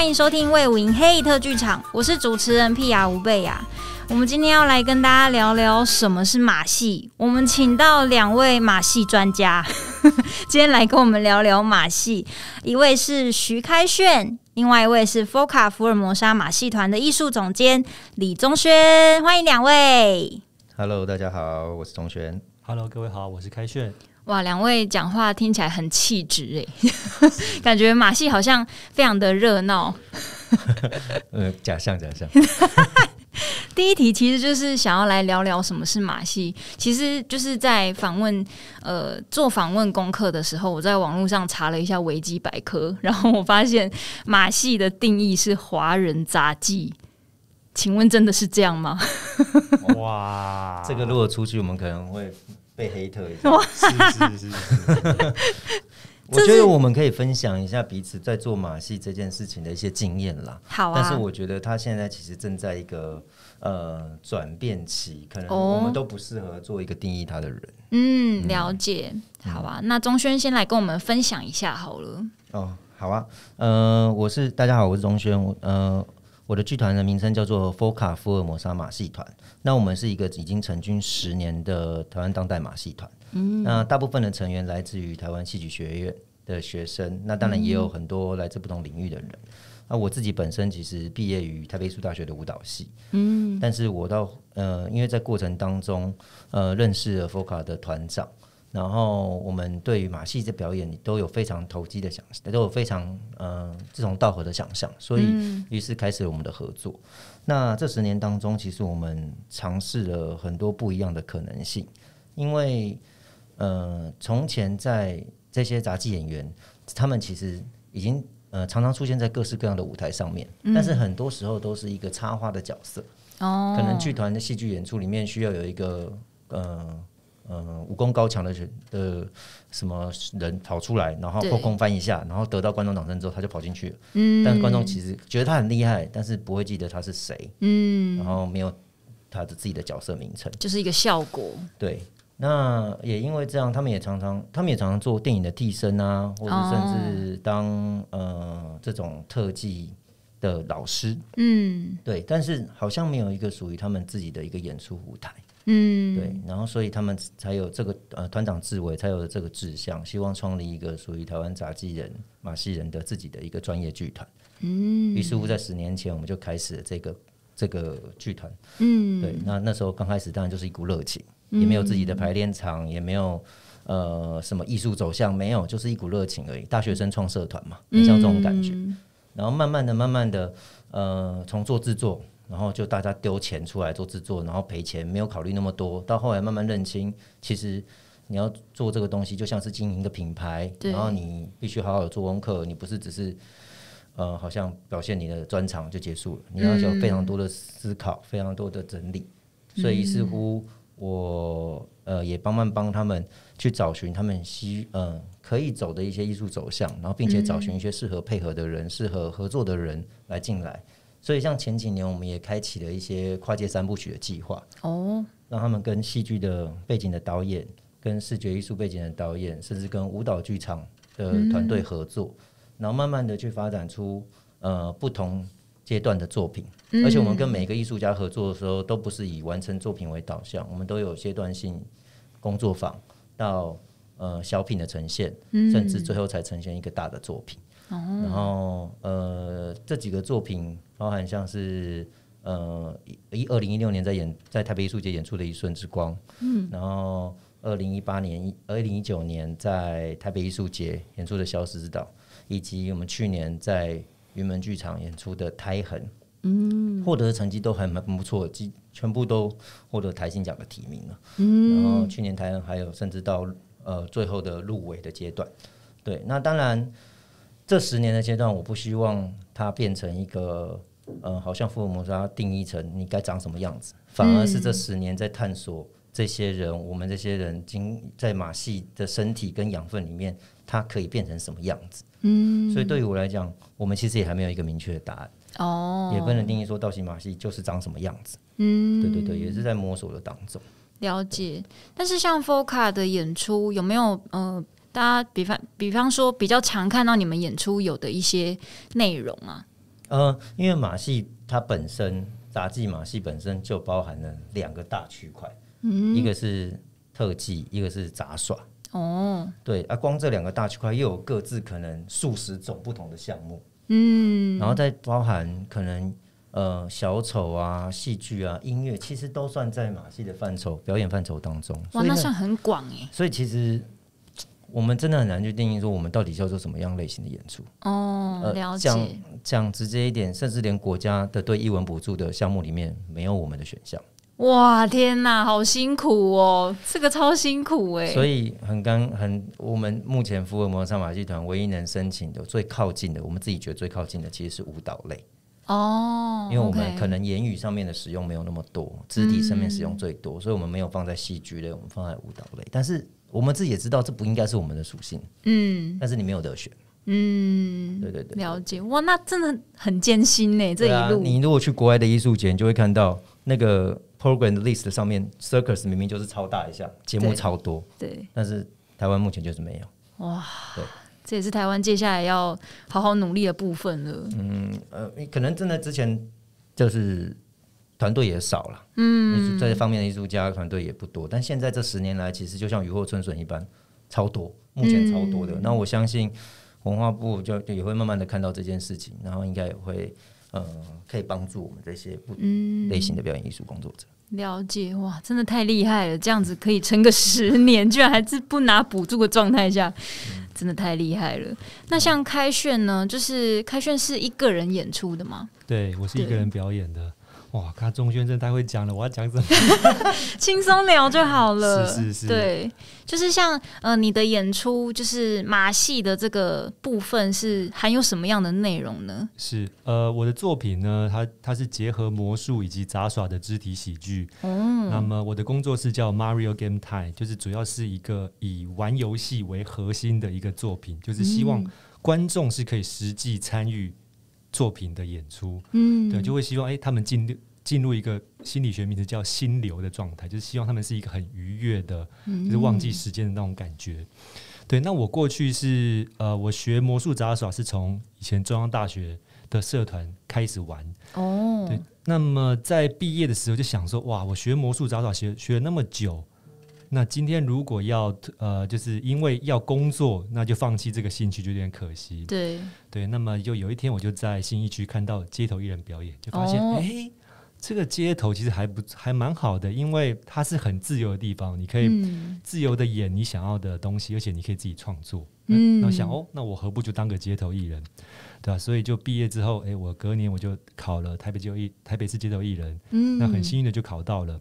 欢迎收听《魏武营黑特剧场》，我是主持人屁牙吴贝雅。我们今天要来跟大家聊聊什么是马戏。我们请到两位马戏专家，今天来跟我们聊聊马戏。一位是徐开炫，另外一位是福卡福尔摩沙马戏团的艺术总监李宗轩。欢迎两位！Hello，大家好，我是宗轩。Hello，各位好，我是开炫。哇，两位讲话听起来很气质诶，感觉马戏好像非常的热闹。嗯，假象假象。第一题其实就是想要来聊聊什么是马戏。其实就是在访问，呃，做访问功课的时候，我在网络上查了一下维基百科，然后我发现马戏的定义是华人杂技。请问真的是这样吗？哇，这个如果出去，我们可能会。被黑特，是是是。我觉得我们可以分享一下彼此在做马戏这件事情的一些经验啦。好，但是我觉得他现在其实正在一个呃转变期，可能我们都不适合做一个定义他的人。嗯，了解。好吧，那钟轩先来跟我们分享一下好了。哦，好啊。嗯，我是大家好，我是钟轩。我呃，我的剧团的名称叫做 Foca 福尔摩沙马戏团。那我们是一个已经成军十年的台湾当代马戏团，那大部分的成员来自于台湾戏剧学院的学生，那当然也有很多来自不同领域的人。那我自己本身其实毕业于台北艺术大学的舞蹈系，嗯，但是我到呃，因为在过程当中呃认识了佛卡的团长。然后我们对于马戏的表演，都有非常投机的想，都有非常嗯志同道合的想象，所以于是开始了我们的合作。那这十年当中，其实我们尝试了很多不一样的可能性，因为呃，从前在这些杂技演员，他们其实已经呃常常出现在各式各样的舞台上面，但是很多时候都是一个插花的角色哦，可能剧团的戏剧演出里面需要有一个嗯。嗯，武功高强的人的什么人跑出来，然后破空翻一下，然后得到观众掌声之后，他就跑进去。嗯，但是观众其实觉得他很厉害，但是不会记得他是谁。嗯，然后没有他的自己的角色名称，就是一个效果。对，那也因为这样，他们也常常，他们也常常做电影的替身啊，或者甚至当呃这种特技的老师。嗯，对，但是好像没有一个属于他们自己的一个演出舞台。嗯，对，然后所以他们才有这个呃团长志伟才有这个志向，希望创立一个属于台湾杂技人马戏人的自己的一个专业剧团。嗯，于是乎在十年前我们就开始了这个这个剧团。嗯，对，那那时候刚开始当然就是一股热情，也没有自己的排练场，也没有呃什么艺术走向，没有，就是一股热情而已。大学生创社团嘛，很像这种感觉。然后慢慢的、慢慢的呃重做制作。然后就大家丢钱出来做制作，然后赔钱，没有考虑那么多。到后来慢慢认清，其实你要做这个东西，就像是经营一个品牌，然后你必须好好做功课。你不是只是，呃，好像表现你的专长就结束了。你要有非常多的思考，非常多的整理。所以似乎我呃也慢慢帮他们去找寻他们需嗯可以走的一些艺术走向，然后并且找寻一些适合配合的人、适合合作的人来进来。所以，像前几年，我们也开启了一些跨界三部曲的计划哦，让他们跟戏剧的背景的导演、跟视觉艺术背景的导演，甚至跟舞蹈剧场的团队合作，然后慢慢的去发展出呃不同阶段的作品。而且，我们跟每一个艺术家合作的时候，都不是以完成作品为导向，我们都有阶段性工作坊到呃小品的呈现，甚至最后才呈现一个大的作品。然后，呃，这几个作品。包含像是，呃，一二零一六年在演在台北艺术节演出的《一瞬之光》，嗯，然后二零一八年、二零一九年在台北艺术节演出的《消失之岛》，以及我们去年在云门剧场演出的《胎痕》，嗯，获得的成绩都还蛮不错，几全部都获得台新奖的提名了，嗯，然后去年台湾还有甚至到呃最后的入围的阶段，对，那当然这十年的阶段，我不希望它变成一个。嗯，好像福尔摩斯定义成你该长什么样子，反而是这十年在探索这些人，我们这些人经在马戏的身体跟养分里面，它可以变成什么样子？嗯，所以对于我来讲，我们其实也还没有一个明确的答案。哦，也不能定义说道奇马戏就是长什么样子。嗯，对对对，也是在摸索的当中。了解。但是像 Foca 的演出有没有呃，大家比方比方说比较常看到你们演出有的一些内容啊？呃，因为马戏它本身杂技马戏本身就包含了两个大区块，一个是特技，一个是杂耍。哦，对啊，光这两个大区块又有各自可能数十种不同的项目。嗯，然后再包含可能呃小丑啊、戏剧啊、音乐，其实都算在马戏的范畴、表演范畴当中。哇，那算很广哎。所以其实。我们真的很难去定义说我们到底要做什么样类型的演出哦，了解讲直接一点，甚至连国家的对艺文补助的项目里面没有我们的选项。哇，天哪，好辛苦哦，这个超辛苦哎。所以很刚很，我们目前福尔摩上马戏团唯一能申请的最靠近的，我们自己觉得最靠近的其实是舞蹈类哦，因为我们可能言语上面的使用没有那么多，肢体上面使用最多，所以我们没有放在戏剧类，我们放在舞蹈类，但是。我们自己也知道，这不应该是我们的属性。嗯，但是你没有得选。嗯，对对对，了解哇，那真的很艰辛呢。这一路，你如果去国外的艺术节，就会看到那个 program list 上面 circus 明明就是超大一项，节目超多。对，但是台湾目前就是没有。哇，对，这也是台湾接下来要好好努力的部分了。嗯呃，你可能真的之前就是。团队也少了，嗯，在这方面的艺术家团队也不多，但现在这十年来，其实就像雨后春笋一般，超多，目前超多的。那我相信文化部就也会慢慢的看到这件事情，然后应该也会，呃，可以帮助我们这些不类型的表演艺术工作者。了解哇，真的太厉害了！这样子可以撑个十年，居然还是不拿补助的状态下，真的太厉害了。那像开炫呢，就是开炫是一个人演出的吗？对我是一个人表演的。哇，看钟轩正太会讲了，我要讲什么？轻松聊就好了。是是是，对，就是像呃，你的演出就是马戏的这个部分是含有什么样的内容呢？是呃，我的作品呢，它它是结合魔术以及杂耍的肢体喜剧。嗯，那么我的工作室叫 Mario Game Time，就是主要是一个以玩游戏为核心的一个作品，就是希望观众是可以实际参与。作品的演出，嗯，对，就会希望哎，他们进进入一个心理学名词叫“心流”的状态，就是希望他们是一个很愉悦的，就是忘记时间的那种感觉。对，那我过去是呃，我学魔术杂耍是从以前中央大学的社团开始玩哦，对。那么在毕业的时候就想说，哇，我学魔术杂耍学学了那么久。那今天如果要呃，就是因为要工作，那就放弃这个兴趣就有点可惜。对对，那么就有一天我就在新一区看到街头艺人表演，就发现哎，这个街头其实还不还蛮好的，因为它是很自由的地方，你可以自由的演你想要的东西，而且你可以自己创作。嗯，那我想哦，那我何不就当个街头艺人，对吧？所以就毕业之后，哎，我隔年我就考了台北街头艺，台北市街头艺人，嗯，那很幸运的就考到了。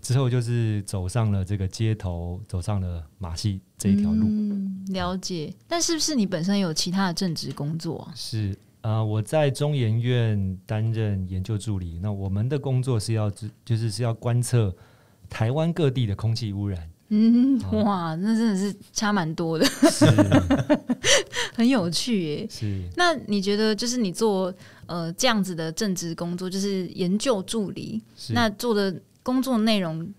之后就是走上了这个街头，走上了马戏这一条路。了解，但是不是你本身有其他的正职工作？是啊，我在中研院担任研究助理。那我们的工作是要，就是是要观测台湾各地的空气污染。嗯，哇，那真的是差蛮多的，是，很有趣耶。是。那你觉得，就是你做呃这样子的正职工作，就是研究助理，那做的？工作内容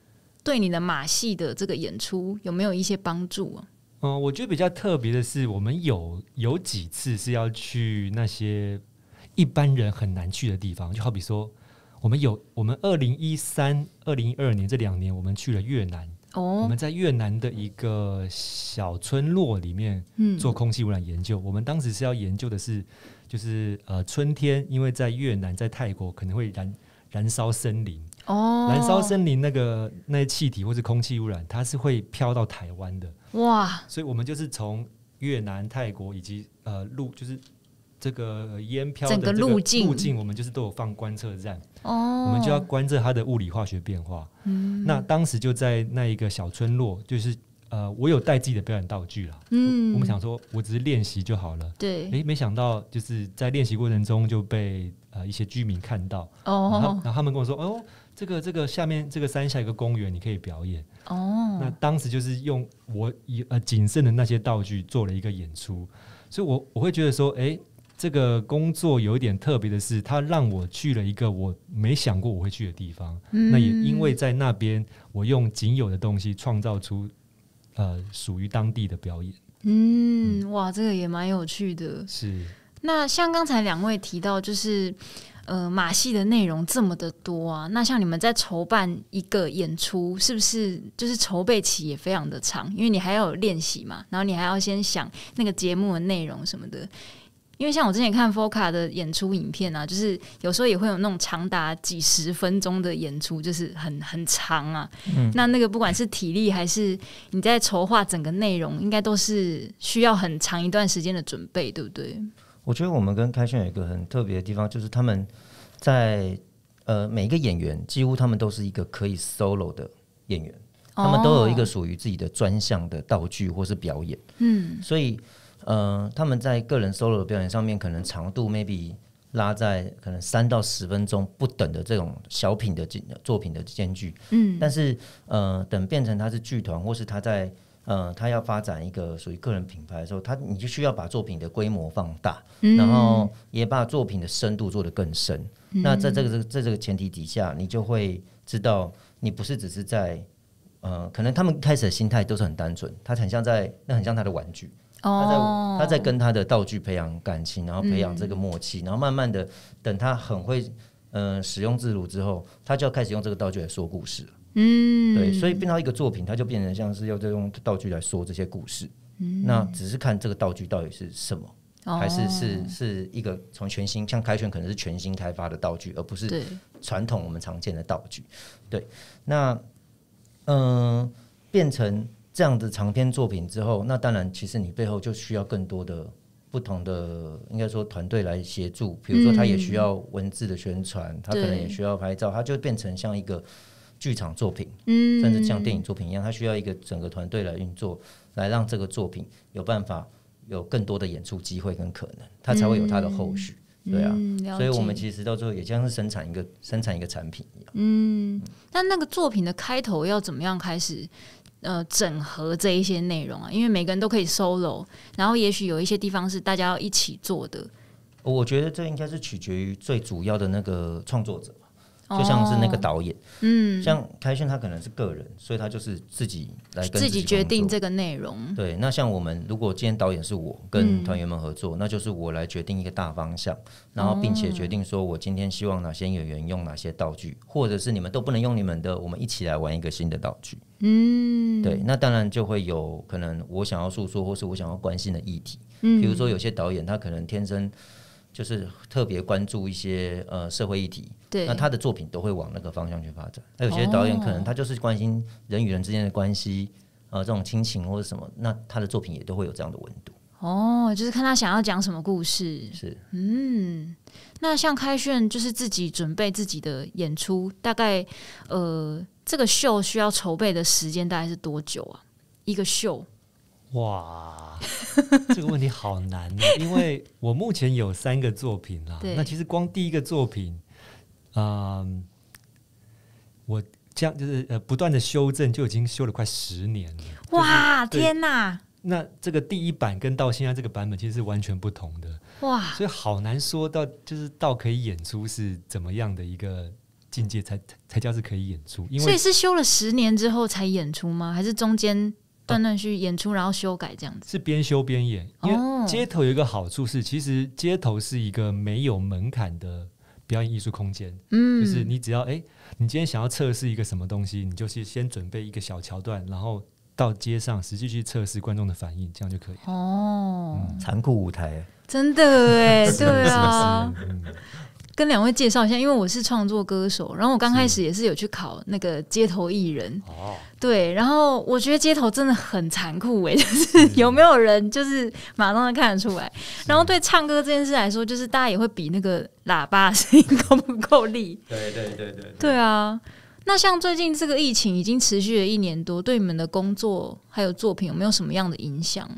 对你的马戏的这个演出有没有一些帮助啊？嗯，我觉得比较特别的是，我们有有几次是要去那些一般人很难去的地方，就好比说，我们有我们二零一三、二零二年这两年，我们去了越南。哦，我们在越南的一个小村落里面，做空气污染研究。我们当时是要研究的是，就是呃，春天因为在越南、在泰国可能会燃燃烧森林。哦，燃烧森林那个那些气体或是空气污染，它是会飘到台湾的哇！所以我们就是从越南、泰国以及呃路，就是这个烟飘整个路径路径，我们就是都有放观测站哦，我们就要观测它的物理化学变化。嗯，那当时就在那一个小村落，就是。呃，我有带自己的表演道具了。嗯，我们想说，我只是练习就好了。对，哎，没想到就是在练习过程中就被呃一些居民看到。哦，然后他们跟我说：“哦，这个这个下面这个山下有个公园，你可以表演。”哦，那当时就是用我以呃仅剩的那些道具做了一个演出，所以，我我会觉得说，哎，这个工作有一点特别的是，它让我去了一个我没想过我会去的地方。那也因为在那边，我用仅有的东西创造出。呃，属于当地的表演。嗯，哇，这个也蛮有趣的。是，那像刚才两位提到，就是呃，马戏的内容这么的多啊。那像你们在筹办一个演出，是不是就是筹备期也非常的长？因为你还要练习嘛，然后你还要先想那个节目的内容什么的。因为像我之前看 Foca 的演出影片啊，就是有时候也会有那种长达几十分钟的演出，就是很很长啊。那那个不管是体力还是你在筹划整个内容，应该都是需要很长一段时间的准备，对不对？我觉得我们跟开炫有一个很特别的地方，就是他们在呃每一个演员几乎他们都是一个可以 solo 的演员，他们都有一个属于自己的专项的道具或是表演。嗯，所以。嗯，他们在个人 solo 表演上面，可能长度 maybe 拉在可能三到十分钟不等的这种小品的间作品的间距。嗯，但是呃，等变成他是剧团或是他在呃，他要发展一个属于个人品牌的时候，他你就需要把作品的规模放大，然后也把作品的深度做得更深。那在这个在这个前提底下，你就会知道，你不是只是在呃，可能他们开始的心态都是很单纯，他很像在那很像他的玩具。他在他在跟他的道具培养感情，然后培养这个默契，然后慢慢的等他很会嗯使用自如之后，他就要开始用这个道具来说故事了。嗯，对，所以变到一个作品，它就变成像是要就用道具来说这些故事。嗯，那只是看这个道具到底是什么，还是是是一个从全新像凯旋可能是全新开发的道具，而不是传统我们常见的道具。对，那嗯变成。这样的长篇作品之后，那当然，其实你背后就需要更多的不同的，应该说团队来协助。比如说，他也需要文字的宣传，他可能也需要拍照，他就变成像一个剧场作品，甚至像电影作品一样，他需要一个整个团队来运作，来让这个作品有办法有更多的演出机会跟可能，他才会有他的后续。对啊，所以我们其实到最后也像是生产一个生产一个产品一样。嗯，但那个作品的开头要怎么样开始？呃，整合这一些内容啊，因为每个人都可以 solo，然后也许有一些地方是大家要一起做的。我觉得这应该是取决于最主要的那个创作者。就像是那个导演，嗯，像开旋他可能是个人，所以他就是自己来跟自己决定这个内容。对，那像我们如果今天导演是我跟团员们合作，那就是我来决定一个大方向，然后并且决定说我今天希望哪些演员用哪些道具，或者是你们都不能用你们的，我们一起来玩一个新的道具。嗯，对，那当然就会有可能我想要诉说，或是我想要关心的议题，比如说有些导演他可能天生。就是特别关注一些呃社会议题，对，那他的作品都会往那个方向去发展。那有些导演可能他就是关心人与人之间的关系，呃，这种亲情或者什么，那他的作品也都会有这样的温度。哦，就是看他想要讲什么故事。是，嗯，那像开炫就是自己准备自己的演出，大概呃这个秀需要筹备的时间大概是多久啊？一个秀。哇，这个问题好难，因为我目前有三个作品啦。那其实光第一个作品，嗯，我这样就是呃，不断的修正就已经修了快十年了。哇，天哪！那这个第一版跟到现在这个版本其实是完全不同的。哇，所以好难说到就是到可以演出是怎么样的一个境界才才叫是可以演出？因为所以是修了十年之后才演出吗？还是中间？断断续演出，然后修改这样子，是边修边演。因为街头有一个好处是，其实街头是一个没有门槛的表演艺术空间。嗯，就是你只要哎，你今天想要测试一个什么东西，你就是先准备一个小桥段，然后到街上实际去测试观众的反应，这样就可以。哦，残酷舞台，真的哎，对啊。跟两位介绍一下，因为我是创作歌手，然后我刚开始也是有去考那个街头艺人哦，对，然后我觉得街头真的很残酷哎，就是有没有人就是马上能看得出来，然后对唱歌这件事来说，就是大家也会比那个喇叭声音够不够力，对对对对，对啊，那像最近这个疫情已经持续了一年多，对你们的工作还有作品有没有什么样的影响？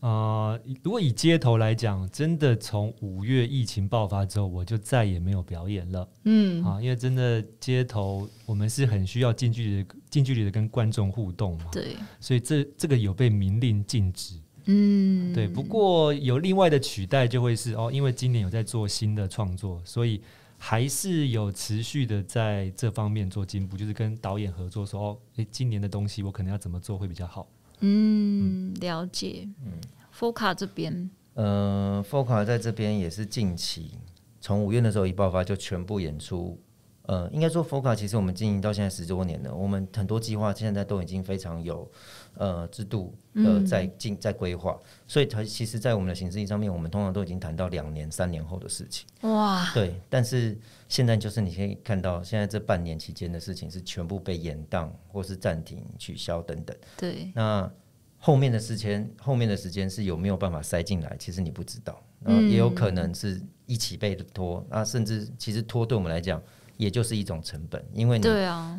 啊，如果以街头来讲，真的从五月疫情爆发之后，我就再也没有表演了。嗯，啊，因为真的街头我们是很需要近距离、近距离的跟观众互动嘛。对，所以这这个有被明令禁止。嗯，对。不过有另外的取代，就会是哦，因为今年有在做新的创作，所以还是有持续的在这方面做进步，就是跟导演合作，说哦，诶今年的东西我可能要怎么做会比较好。嗯，了解。嗯，Foca 这边，呃，Foca 在这边也是近期，从五月的时候一爆发就全部演出。呃，应该说 Foca 其实我们经营到现在十多年了，我们很多计划现在都已经非常有。呃，制度呃，在进在规划，所以它其实，在我们的形式上面，我们通常都已经谈到两年、三年后的事情。哇，对。但是现在就是你可以看到，现在这半年期间的事情是全部被延宕，或是暂停、取消等等。对。那后面的时间，后面的时间是有没有办法塞进来？其实你不知道，然后也有可能是一起被拖。那甚至其实拖对我们来讲。也就是一种成本，因为你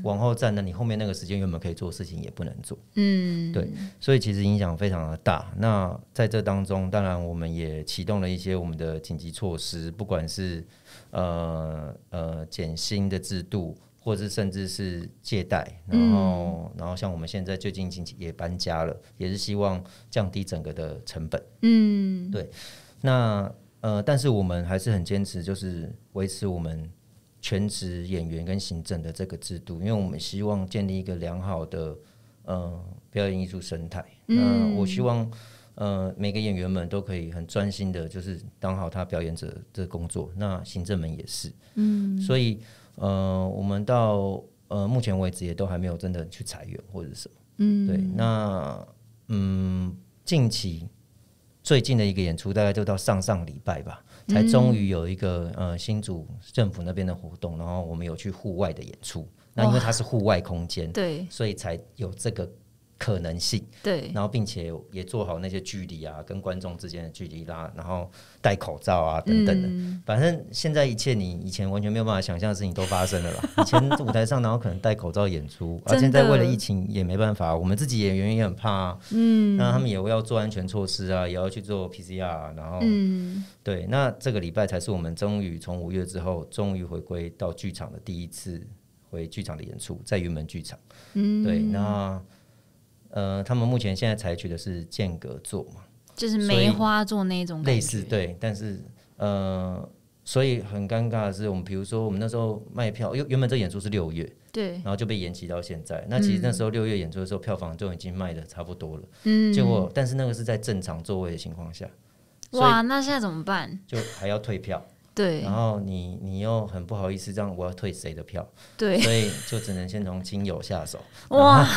往后站那你后面那个时间原本可以做事情也不能做，嗯，对，所以其实影响非常的大。那在这当中，当然我们也启动了一些我们的紧急措施，不管是呃呃减薪的制度，或者是甚至是借贷，然后然后像我们现在最近也搬家了，也是希望降低整个的成本，嗯，对。那呃，但是我们还是很坚持，就是维持我们。全职演员跟行政的这个制度，因为我们希望建立一个良好的嗯表演艺术生态。那我希望呃每个演员们都可以很专心的，就是当好他表演者的工作。那行政们也是，嗯。所以呃，我们到呃目前为止也都还没有真的去裁员或者什么。嗯。对，那嗯，近期最近的一个演出大概就到上上礼拜吧。才终于有一个呃新竹政府那边的活动，然后我们有去户外的演出，那因为它是户外空间，对，所以才有这个。可能性，对，然后并且也做好那些距离啊，跟观众之间的距离啦，然后戴口罩啊等等的，反正现在一切你以前完全没有办法想象的事情都发生了吧？以前舞台上，然后可能戴口罩演出，而现在为了疫情也没办法，我们自己也员也很怕，嗯，那他们也要做安全措施啊，也要去做 PCR，然后，嗯，对，那这个礼拜才是我们终于从五月之后终于回归到剧场的第一次回剧场的演出，在云门剧场，嗯，对，那。呃，他们目前现在采取的是间隔座嘛，就是梅花座那种，类似对。但是呃，所以很尴尬的是，我们比如说我们那时候卖票，原原本这演出是六月，对，然后就被延期到现在。那其实那时候六月演出的时候，票房就已经卖的差不多了，嗯。结果，但是那个是在正常座位的情况下，哇！那现在怎么办？就还要退票，对。然后你你又很不好意思，这样我要退谁的票？对，所以就只能先从亲友下手。哇。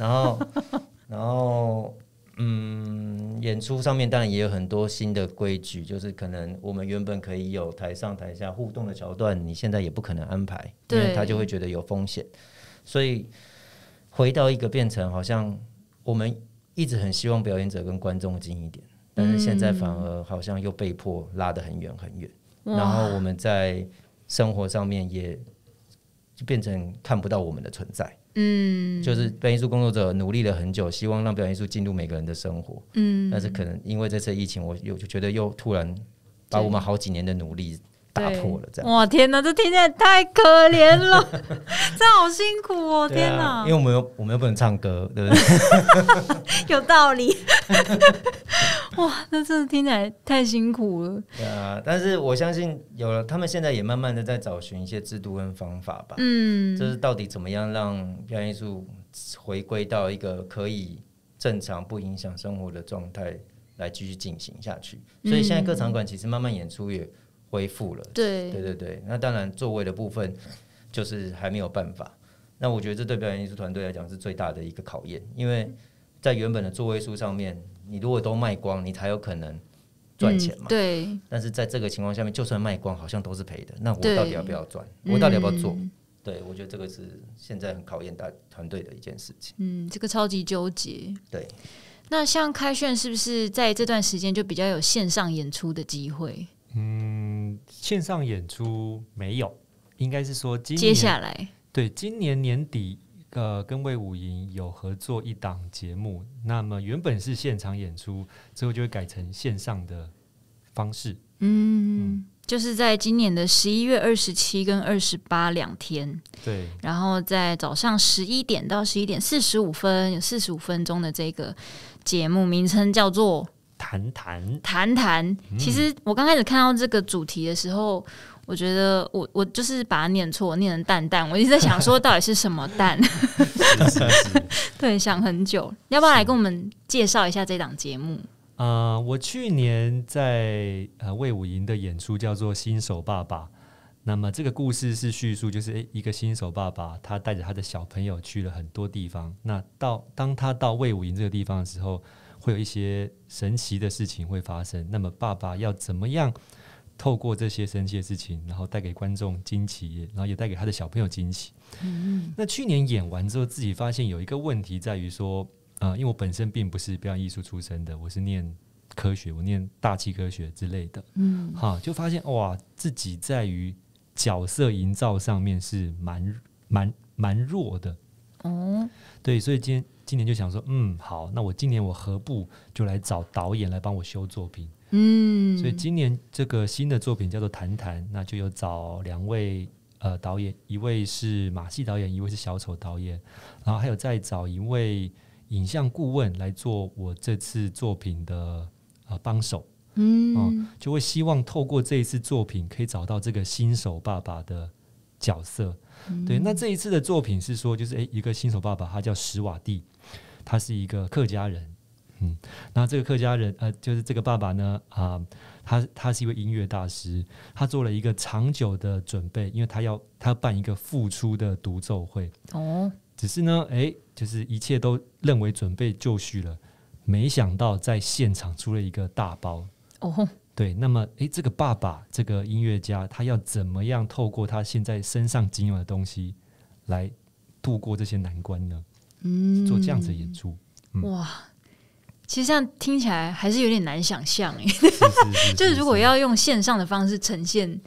然后，然后，嗯，演出上面当然也有很多新的规矩，就是可能我们原本可以有台上台下互动的桥段，你现在也不可能安排，因为他就会觉得有风险。所以回到一个变成好像我们一直很希望表演者跟观众近一点，但是现在反而好像又被迫拉得很远很远。然后我们在生活上面也就变成看不到我们的存在。嗯，就是表演艺术工作者努力了很久，希望让表演艺术进入每个人的生活。嗯，但是可能因为这次疫情，我又觉得又突然把我们好几年的努力。打破了这样。哇，天哪，这听起来太可怜了，这好辛苦哦！天哪，因为我们又我们又不能唱歌，对不对？有道理。哇，这真的听起来太辛苦了。对啊，但是我相信有了他们，现在也慢慢的在找寻一些制度跟方法吧。嗯，就是到底怎么样让表演艺术回归到一个可以正常不影响生活的状态来继续进行下去。所以现在各场馆其实慢慢演出也。恢复了，对对对对，那当然座位的部分就是还没有办法。那我觉得这对表演艺术团队来讲是最大的一个考验，因为在原本的座位数上面，你如果都卖光，你才有可能赚钱嘛。对。但是在这个情况下面，就算卖光，好像都是赔的。那我到底要不要赚？我到底要不要做？对，我觉得这个是现在很考验大团队的一件事情。嗯，这个超级纠结。对。那像开炫是不是在这段时间就比较有线上演出的机会？嗯。线上演出没有，应该是说接下来对今年年底，呃，跟魏武营有合作一档节目，那么原本是现场演出，之后就会改成线上的方式。嗯，就是在今年的十一月二十七跟二十八两天，对，然后在早上十一点到十一点四十五分，有四十五分钟的这个节目名称叫做。谈谈谈谈，其实我刚开始看到这个主题的时候，我觉得我我就是把它念错，念成蛋蛋。我一直在想说，到底是什么蛋？对，想很久。要不要来跟我们介绍一下这档节目？啊，我去年在呃魏武营的演出叫做《新手爸爸》。那么这个故事是叙述，就是一个新手爸爸，他带着他的小朋友去了很多地方。那到当他到魏武营这个地方的时候。会有一些神奇的事情会发生。那么，爸爸要怎么样透过这些神奇的事情，然后带给观众惊奇，然后也带给他的小朋友惊奇？嗯那去年演完之后，自己发现有一个问题在于说，啊，因为我本身并不是表演艺术出身的，我是念科学，我念大气科学之类的。嗯。好，就发现哇，自己在于角色营造上面是蛮蛮蛮弱的。嗯。对，所以今天。今年就想说，嗯，好，那我今年我何不就来找导演来帮我修作品？嗯，所以今年这个新的作品叫做《谈谈》，那就有找两位呃导演，一位是马戏导演，一位是小丑导演，然后还有再找一位影像顾问来做我这次作品的呃帮手。嗯，就会希望透过这一次作品，可以找到这个新手爸爸的角色。对，那这一次的作品是说，就是诶，一个新手爸爸，他叫史瓦蒂。他是一个客家人，嗯，那这个客家人，呃，就是这个爸爸呢，啊，他他是一位音乐大师，他做了一个长久的准备，因为他要他办一个复出的独奏会，哦，只是呢，哎，就是一切都认为准备就绪了，没想到在现场出了一个大包，哦，对，那么，哎，这个爸爸，这个音乐家，他要怎么样透过他现在身上仅有的东西来度过这些难关呢？做这样子的演出，哇，其实这样听起来还是有点难想象哎。就是如果要用线上的方式呈现，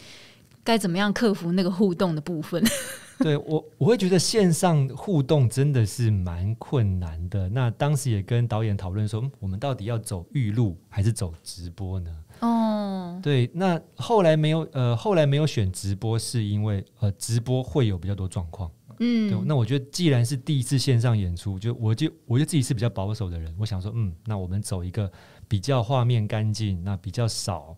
该怎么样克服那个互动的部分？对我，我会觉得线上互动真的是蛮困难的。那当时也跟导演讨论说，我们到底要走预录还是走直播呢？哦，对，那后来没有，呃，后来没有选直播，是因为呃，直播会有比较多状况。嗯，那我觉得既然是第一次线上演出，就我就我就自己是比较保守的人，我想说，嗯，那我们走一个比较画面干净，那比较少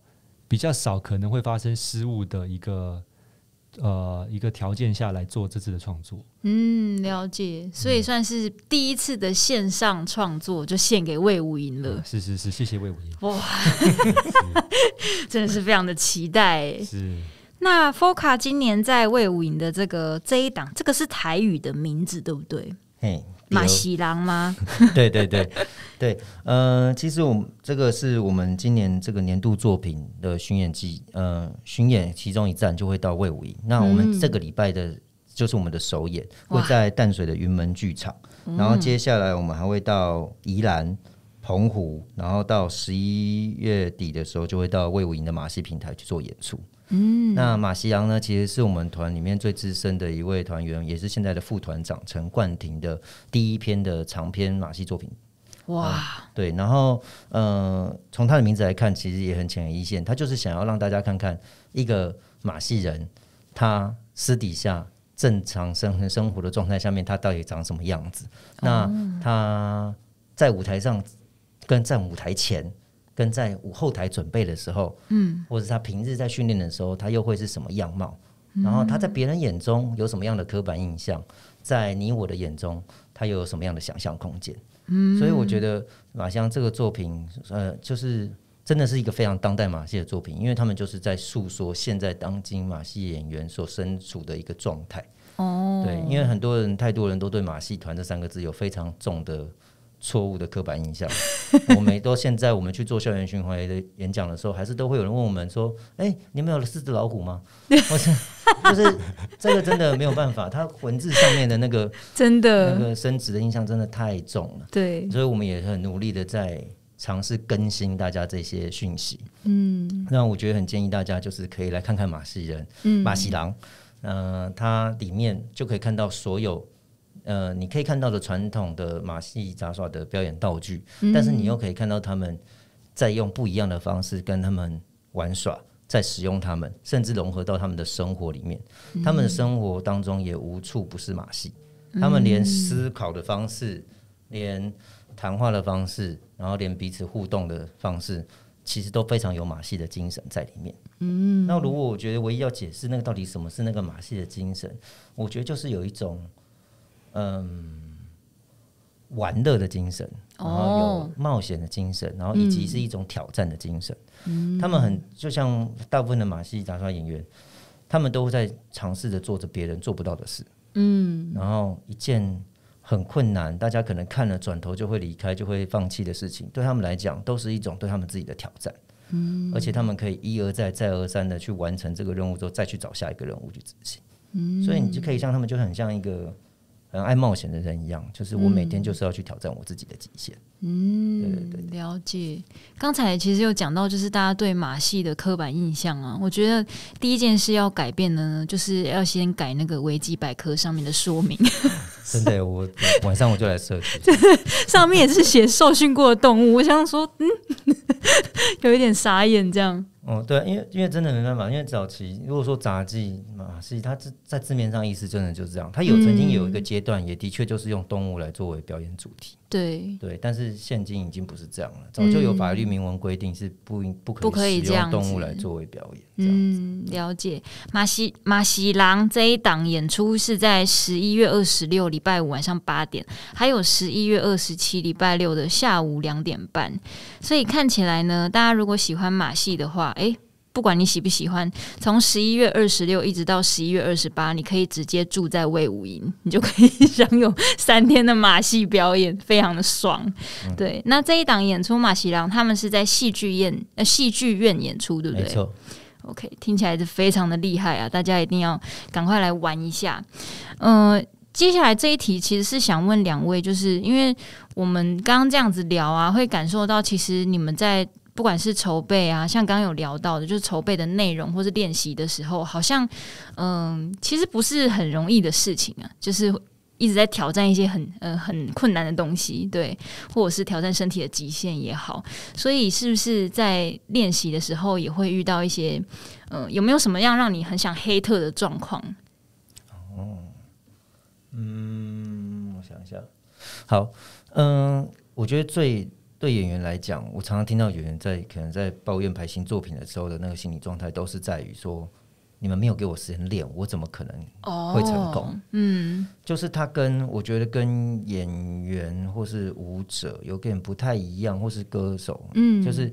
比较少可能会发生失误的一个呃一个条件下来做这次的创作。嗯，了解，所以算是第一次的线上创作，就献给魏无影了。是是是，谢谢魏无影，哇 真的是非常的期待。是。那 Foka 今年在魏武营的这个这一档，这个是台语的名字，对不对？哎，马喜郎吗？对对对对，嗯，其实我们这个是我们今年这个年度作品的巡演季，呃，巡演其中一站就会到魏武营。那我们这个礼拜的就是我们的首演，会在淡水的云门剧场。然后接下来我们还会到宜兰、澎湖，然后到十一月底的时候就会到魏武营的马戏平台去做演出。嗯，那马西洋呢？其实是我们团里面最资深的一位团员，也是现在的副团长陈冠廷的第一篇的长篇马戏作品。哇，对，然后，呃，从他的名字来看，其实也很浅而易见，他就是想要让大家看看一个马戏人，他私底下正常生活生活的状态下面，他到底长什么样子？那他在舞台上跟在舞台前。跟在后台准备的时候，嗯，或者他平日在训练的时候，他又会是什么样貌？然后他在别人眼中有什么样的刻板印象？在你我的眼中，他又有什么样的想象空间？嗯，所以我觉得马香这个作品，呃，就是真的是一个非常当代马戏的作品，因为他们就是在诉说现在当今马戏演员所身处的一个状态。哦，对，因为很多人太多人都对马戏团这三个字有非常重的。错误的刻板印象，我们到现在我们去做校园巡回的演讲的时候，还是都会有人问我们说：“哎，你们有了四只老虎吗？” 我是就是这个真的没有办法，它文字上面的那个真的那个升值的印象真的太重了。对，所以我们也很努力的在尝试更新大家这些讯息。嗯，那我觉得很建议大家就是可以来看看《马戏人》，嗯，《马戏狼》，嗯，它里面就可以看到所有。呃，你可以看到的传统的马戏杂耍的表演道具，但是你又可以看到他们在用不一样的方式跟他们玩耍，在使用他们，甚至融合到他们的生活里面。他们的生活当中也无处不是马戏，他们连思考的方式，连谈话的方式，然后连彼此互动的方式，其实都非常有马戏的精神在里面。嗯，那如果我觉得唯一要解释那个到底什么是那个马戏的精神，我觉得就是有一种。嗯，玩乐的精神，然后有冒险的精神，然后以及是一种挑战的精神。嗯，他们很就像大部分的马戏杂耍演员，他们都在尝试着做着别人做不到的事。嗯，然后一件很困难，大家可能看了转头就会离开，就会放弃的事情，对他们来讲都是一种对他们自己的挑战。嗯，而且他们可以一而再，再而三的去完成这个任务之后，再去找下一个任务去执行。嗯，所以你就可以像他们，就很像一个。像爱冒险的人一样，就是我每天就是要去挑战我自己的极限。嗯，对对对，了解。刚才其实有讲到，就是大家对马戏的刻板印象啊，我觉得第一件事要改变呢，就是要先改那个维基百科上面的说明。真的，我晚上我就来设，上面也是写受训过的动物，我想说，嗯，有一点傻眼这样。哦，对，因为因为真的没办法，因为早期如果说杂技马戏，它字在字面上意思真的就是这样。它有曾经有一个阶段，也的确就是用动物来作为表演主题。对对，但是现今已经不是这样了，早就有法律明文规定是不不不可以使用动物来作为表演。嗯，了解。马戏马戏狼这一档演出是在十一月二十六礼拜五晚上八点，还有十一月二十七礼拜六的下午两点半。所以看起来呢，大家如果喜欢马戏的话，哎。不管你喜不喜欢，从十一月二十六一直到十一月二十八，你可以直接住在魏武营，你就可以 享有三天的马戏表演，非常的爽。对，那这一档演出马戏郎，他们是在戏剧院、呃，戏剧院演出，对不对？OK，听起来是非常的厉害啊！大家一定要赶快来玩一下。呃，接下来这一题其实是想问两位，就是因为我们刚刚这样子聊啊，会感受到其实你们在。不管是筹备啊，像刚刚有聊到的，就是筹备的内容，或是练习的时候，好像，嗯，其实不是很容易的事情啊，就是一直在挑战一些很，呃，很困难的东西，对，或者是挑战身体的极限也好，所以是不是在练习的时候也会遇到一些，嗯，有没有什么样让你很想黑特的状况？哦，嗯，我想一下，好，嗯，我觉得最。对演员来讲，我常常听到演员在可能在抱怨排新作品的时候的那个心理状态，都是在于说：你们没有给我时间练，我怎么可能会成功？嗯，就是他跟我觉得跟演员或是舞者有点不太一样，或是歌手，嗯，就是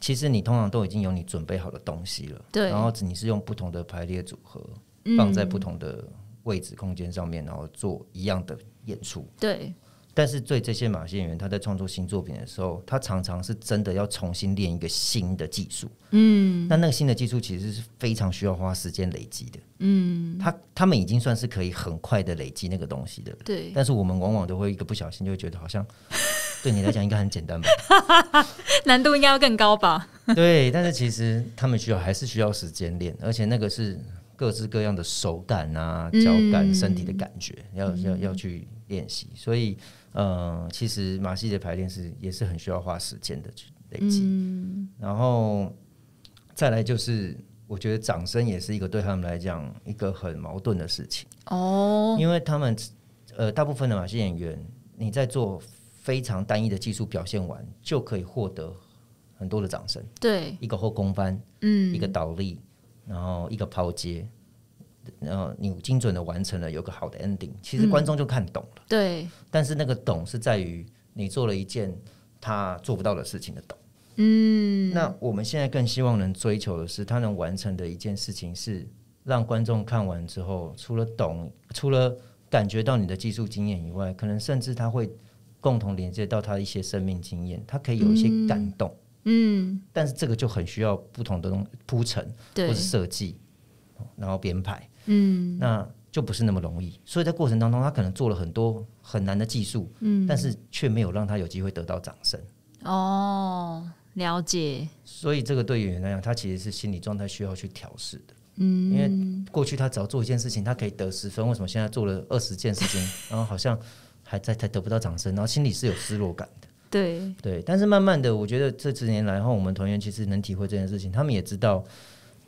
其实你通常都已经有你准备好的东西了，对，然后你是用不同的排列组合放在不同的位置空间上面，然后做一样的演出，对。但是对这些马戏演员，他在创作新作品的时候，他常常是真的要重新练一个新的技术。嗯，那那个新的技术其实是非常需要花时间累积的。嗯，他他们已经算是可以很快的累积那个东西的。对，但是我们往往都会一个不小心，就会觉得好像对你来讲应该很简单吧？难度应该要更高吧？对，但是其实他们需要还是需要时间练，而且那个是各式各样的手感啊、脚感、身体的感觉，要要要去练习，所以。嗯，其实马戏的排练是也是很需要花时间的去累积。嗯，然后再来就是，我觉得掌声也是一个对他们来讲一个很矛盾的事情哦，因为他们呃，大部分的马戏演员，你在做非常单一的技术表现完，就可以获得很多的掌声。对，一个后空翻，嗯，一个倒立，然后一个抛接。然后你精准的完成了，有个好的 ending，其实观众就看懂了。对，但是那个懂是在于你做了一件他做不到的事情的懂。嗯。那我们现在更希望能追求的是，他能完成的一件事情是让观众看完之后，除了懂，除了感觉到你的技术经验以外，可能甚至他会共同连接到他一些生命经验，他可以有一些感动。嗯。但是这个就很需要不同的东铺陈或者设计，然后编排。嗯，那就不是那么容易。所以在过程当中，他可能做了很多很难的技术，嗯，但是却没有让他有机会得到掌声。哦，了解。所以这个对演员来讲，他其实是心理状态需要去调试的。嗯，因为过去他只要做一件事情，他可以得十分。为什么现在做了二十件事情，然后好像还在才得不到掌声，然后心里是有失落感的。对对，但是慢慢的，我觉得这几年来后，我们团员其实能体会这件事情，他们也知道。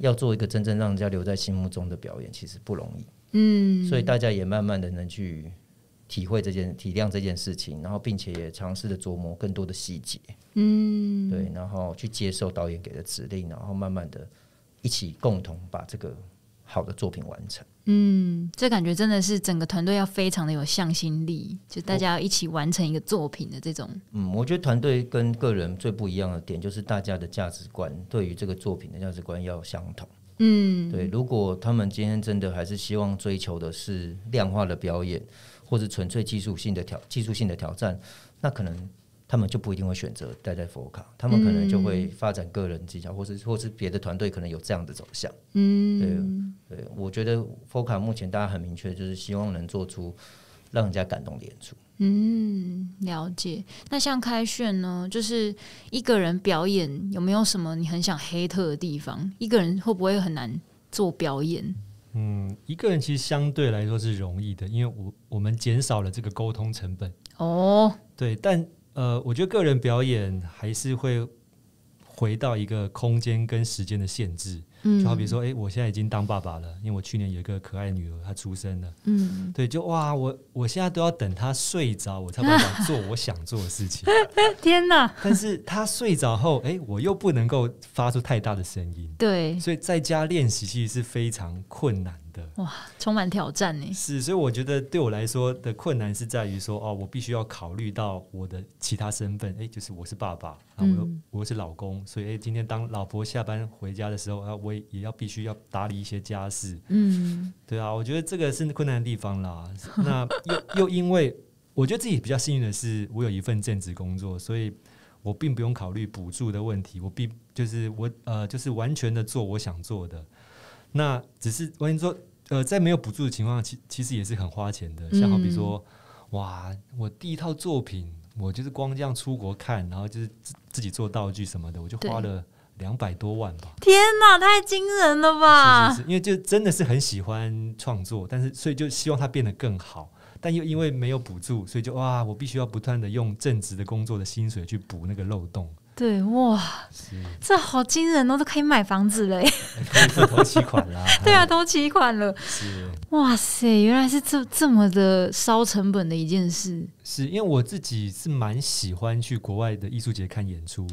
要做一个真正让人家留在心目中的表演，其实不容易。嗯，所以大家也慢慢的能去体会这件、体谅这件事情，然后并且也尝试的琢磨更多的细节。嗯，对，然后去接受导演给的指令，然后慢慢的一起共同把这个好的作品完成。嗯，这感觉真的是整个团队要非常的有向心力，就大家要一起完成一个作品的这种。嗯，我觉得团队跟个人最不一样的点，就是大家的价值观对于这个作品的价值观要相同。嗯，对，如果他们今天真的还是希望追求的是量化的表演，或者纯粹技术性的挑技术性的挑战，那可能。他们就不一定会选择待在佛卡，他们可能就会发展个人技巧，或是或是别的团队可能有这样的走向。嗯，对对，我觉得佛卡目前大家很明确，就是希望能做出让人家感动的演出。嗯，了解。那像开炫呢，就是一个人表演有没有什么你很想黑特的地方？一个人会不会很难做表演？嗯，一个人其实相对来说是容易的，因为我我们减少了这个沟通成本。哦，对，但。呃，我觉得个人表演还是会回到一个空间跟时间的限制。嗯，就好比说，哎，我现在已经当爸爸了，因为我去年有一个可爱女儿，她出生了。嗯，对，就哇，我我现在都要等她睡着，我才不想 做我想做的事情。天哪！但是她睡着后，哎，我又不能够发出太大的声音。对，所以在家练习其实是非常困难。哇，充满挑战呢！是，所以我觉得对我来说的困难是在于说，哦，我必须要考虑到我的其他身份，哎，就是我是爸爸啊，我又我是老公，所以哎，今天当老婆下班回家的时候啊，我也要必须要打理一些家事。嗯，对啊，我觉得这个是困难的地方啦。那又又因为我觉得自己比较幸运的是，我有一份正职工作，所以我并不用考虑补助的问题，我并就是我呃，就是完全的做我想做的。那只是我跟你说，呃，在没有补助的情况下，其其实也是很花钱的。像好比说，哇，我第一套作品，我就是光这样出国看，然后就是自自己做道具什么的，我就花了两百多万吧。天哪，太惊人了吧！因为就真的是很喜欢创作，但是所以就希望它变得更好，但又因为没有补助，所以就哇，我必须要不断的用正职的工作的薪水去补那个漏洞。对哇，这好惊人哦，都可以买房子了投期款啦。对啊，投期款了。哇塞，原来是这这么的烧成本的一件事。是因为我自己是蛮喜欢去国外的艺术节看演出，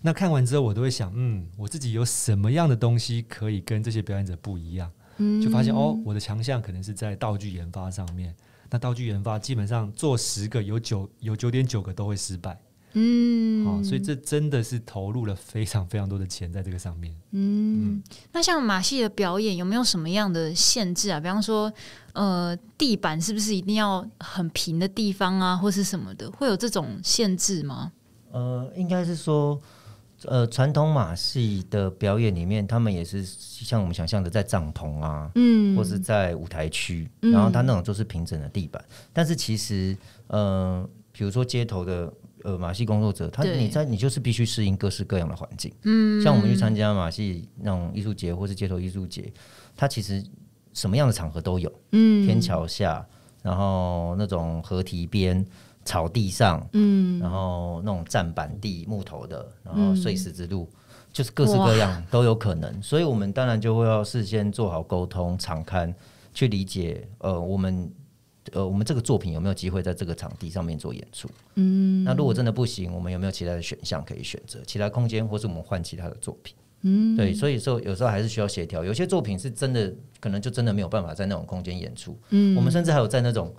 那看完之后我都会想，嗯，我自己有什么样的东西可以跟这些表演者不一样？嗯，就发现哦，我的强项可能是在道具研发上面。那道具研发基本上做十个，有九有九点九个都会失败。嗯，好。所以这真的是投入了非常非常多的钱在这个上面。嗯，那像马戏的表演有没有什么样的限制啊？比方说，呃，地板是不是一定要很平的地方啊，或是什么的，会有这种限制吗？呃，应该是说，呃，传统马戏的表演里面，他们也是像我们想象的在帐篷啊，嗯，或是在舞台区，然后它那种就是平整的地板。但是其实，呃。比如说街头的。呃，马戏工作者，他你在你就是必须适应各式各样的环境。嗯，像我们去参加马戏那种艺术节或是街头艺术节，它其实什么样的场合都有。嗯，天桥下，然后那种河堤边、草地上，嗯，然后那种站板地、木头的，然后碎石之路，就是各式各样都有可能。所以我们当然就会要事先做好沟通、敞开去理解。呃，我们。呃，我们这个作品有没有机会在这个场地上面做演出？嗯，那如果真的不行，我们有没有其他的选项可以选择？其他空间，或是我们换其他的作品？嗯，对，所以说有时候还是需要协调。有些作品是真的，可能就真的没有办法在那种空间演出。嗯，我们甚至还有在那种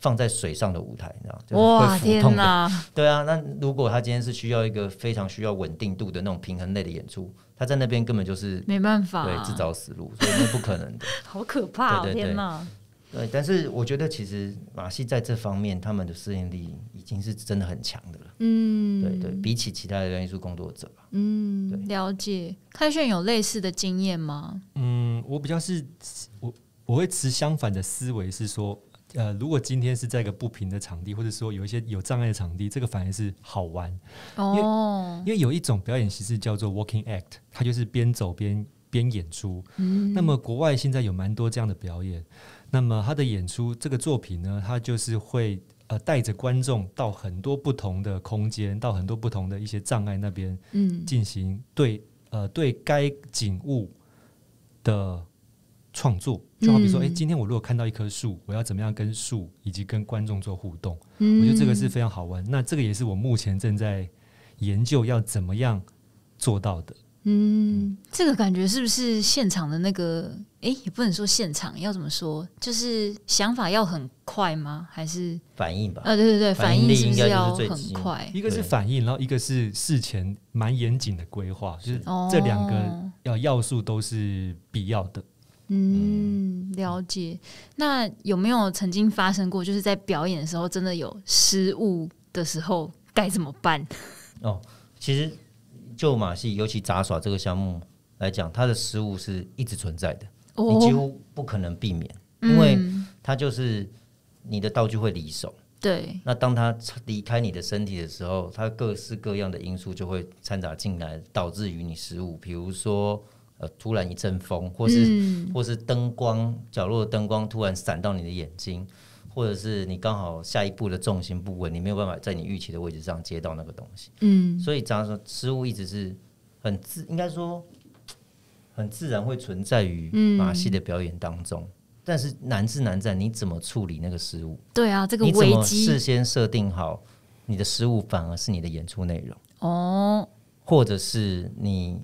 放在水上的舞台，你知道吗？哇，天哪！对啊，那如果他今天是需要一个非常需要稳定度的那种平衡类的演出，他在那边根本就是没办法，对，自找死路，所以那不可能的，好可怕！天哪！对，但是我觉得其实马戏在这方面他们的适应力已经是真的很强的了。嗯，对对，比起其他的元素工作者嗯，了解。开炫有类似的经验吗？嗯，我比较是，我我会持相反的思维，是说，呃，如果今天是在一个不平的场地，或者说有一些有障碍的场地，这个反而是好玩。哦。因为有一种表演形式叫做 walking act，它就是边走边边演出。嗯。那么国外现在有蛮多这样的表演。那么他的演出这个作品呢，他就是会呃带着观众到很多不同的空间，到很多不同的一些障碍那边，嗯，进行对呃对该景物的创作，就好比说，哎，今天我如果看到一棵树，我要怎么样跟树以及跟观众做互动？我觉得这个是非常好玩。那这个也是我目前正在研究要怎么样做到的。嗯，这个感觉是不是现场的那个？哎，也不能说现场要怎么说，就是想法要很快吗？还是反应吧？呃，对对对，反应应该要很快。一个是反应，然后一个是事前蛮严谨的规划，就是这两个要要素都是必要的。嗯，了解。那有没有曾经发生过，就是在表演的时候真的有失误的时候该怎么办？哦，其实。旧马戏，尤其杂耍这个项目来讲，它的失误是一直存在的，你几乎不可能避免，因为它就是你的道具会离手。对，那当它离开你的身体的时候，它各式各样的因素就会掺杂进来，导致于你失误。比如说，呃，突然一阵风，或是或是灯光角落的灯光突然闪到你的眼睛。或者是你刚好下一步的重心不稳，你没有办法在你预期的位置上接到那个东西。嗯，所以常说，失误一直是很自，应该说很自然会存在于马戏的表演当中。但是难之难在你怎么处理那个失误？对啊，这个你怎么事先设定好你的失误，反而是你的演出内容哦？或者是你